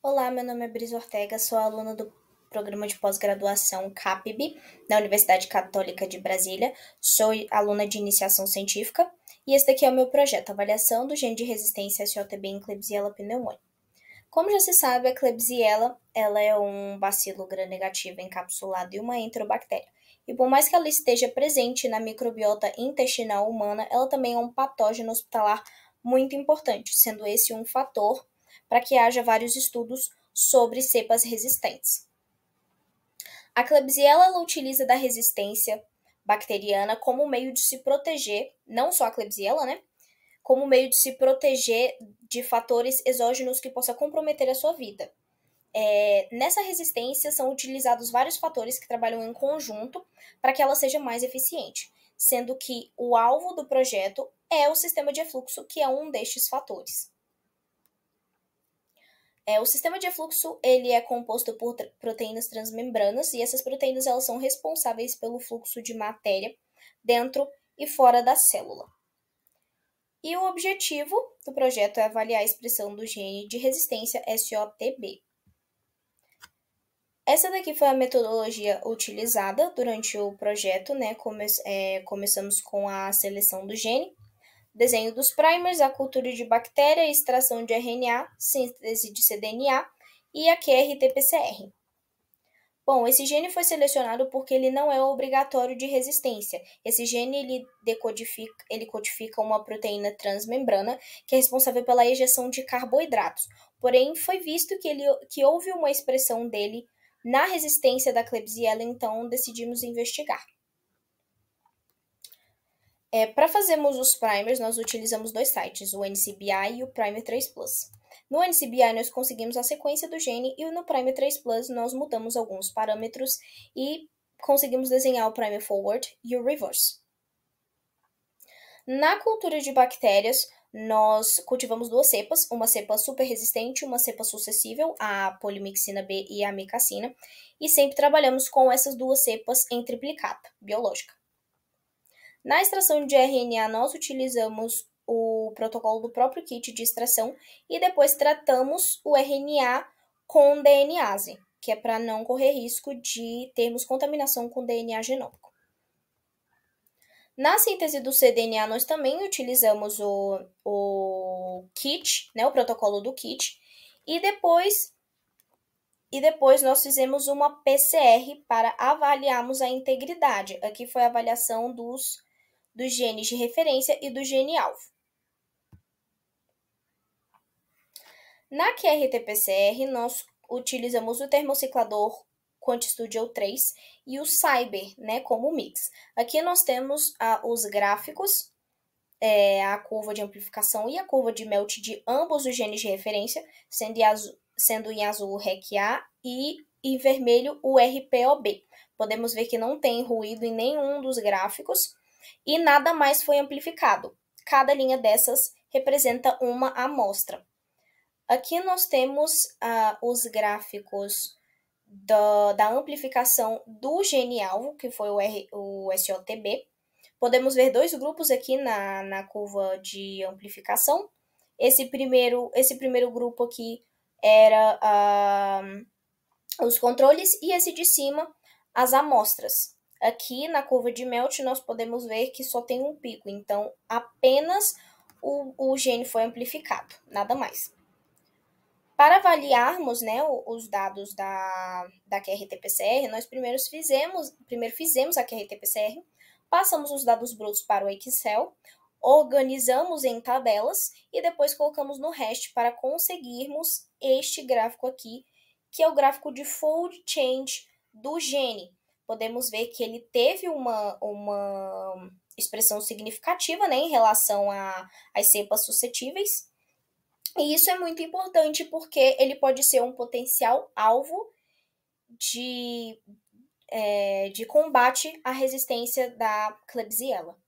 Olá, meu nome é Brisa Ortega, sou aluna do programa de pós-graduação CAPIB da Universidade Católica de Brasília, sou aluna de iniciação científica e esse daqui é o meu projeto, avaliação do gene de resistência SOTB em Klebsiella pneumoniae. Como já se sabe, a Klebsiella ela é um bacilo gram-negativo encapsulado e uma enterobactéria. E por mais que ela esteja presente na microbiota intestinal humana, ela também é um patógeno hospitalar muito importante, sendo esse um fator para que haja vários estudos sobre cepas resistentes. A Klebsiella ela utiliza da resistência bacteriana como meio de se proteger, não só a Klebsiella, né? Como meio de se proteger de fatores exógenos que possa comprometer a sua vida. É, nessa resistência são utilizados vários fatores que trabalham em conjunto para que ela seja mais eficiente, sendo que o alvo do projeto é o sistema de efluxo, que é um destes fatores. É, o sistema de fluxo ele é composto por proteínas transmembranas e essas proteínas elas são responsáveis pelo fluxo de matéria dentro e fora da célula. E o objetivo do projeto é avaliar a expressão do gene de resistência SOTB. Essa daqui foi a metodologia utilizada durante o projeto, né? Come é, começamos com a seleção do gene, desenho dos primers, a cultura de bactéria, extração de RNA, síntese de cDNA e a QRT-PCR. Bom, esse gene foi selecionado porque ele não é obrigatório de resistência. Esse gene ele decodifica, ele codifica uma proteína transmembrana que é responsável pela ejeção de carboidratos. Porém, foi visto que ele que houve uma expressão dele na resistência da Klebsiella, então decidimos investigar. É, Para fazermos os primers, nós utilizamos dois sites, o NCBI e o Primer 3 Plus. No NCBI, nós conseguimos a sequência do gene e no Primer 3 Plus, nós mudamos alguns parâmetros e conseguimos desenhar o primer forward e o reverse. Na cultura de bactérias, nós cultivamos duas cepas, uma cepa super resistente e uma cepa sucessível, a polimixina B e a micacina, e sempre trabalhamos com essas duas cepas em triplicata biológica. Na extração de RNA, nós utilizamos o protocolo do próprio kit de extração e depois tratamos o RNA com DNase, que é para não correr risco de termos contaminação com DNA genômico. Na síntese do cDNA, nós também utilizamos o, o kit, né, o protocolo do kit, e depois, e depois nós fizemos uma PCR para avaliarmos a integridade. Aqui foi a avaliação dos dos genes de referência e do gene-alvo. Na QRT-PCR, nós utilizamos o termociclador QuantStudio 3 e o Cyber, né, como mix. Aqui nós temos os gráficos, é, a curva de amplificação e a curva de melt de ambos os genes de referência, sendo em azul, sendo em azul o REC-A e em vermelho o RPOB. Podemos ver que não tem ruído em nenhum dos gráficos e nada mais foi amplificado. Cada linha dessas representa uma amostra. Aqui nós temos uh, os gráficos do, da amplificação do gene-alvo, que foi o, R, o SOTB. Podemos ver dois grupos aqui na, na curva de amplificação. Esse primeiro, esse primeiro grupo aqui era uh, os controles e esse de cima as amostras. Aqui na curva de Melt nós podemos ver que só tem um pico, então apenas o, o gene foi amplificado, nada mais. Para avaliarmos né, os dados da, da QRT-PCR, nós primeiro fizemos, primeiro fizemos a QRT-PCR, passamos os dados brutos para o Excel, organizamos em tabelas e depois colocamos no REST para conseguirmos este gráfico aqui, que é o gráfico de fold change do gene, podemos ver que ele teve uma, uma expressão significativa né, em relação às cepas suscetíveis. E isso é muito importante porque ele pode ser um potencial alvo de, é, de combate à resistência da Klebsiella.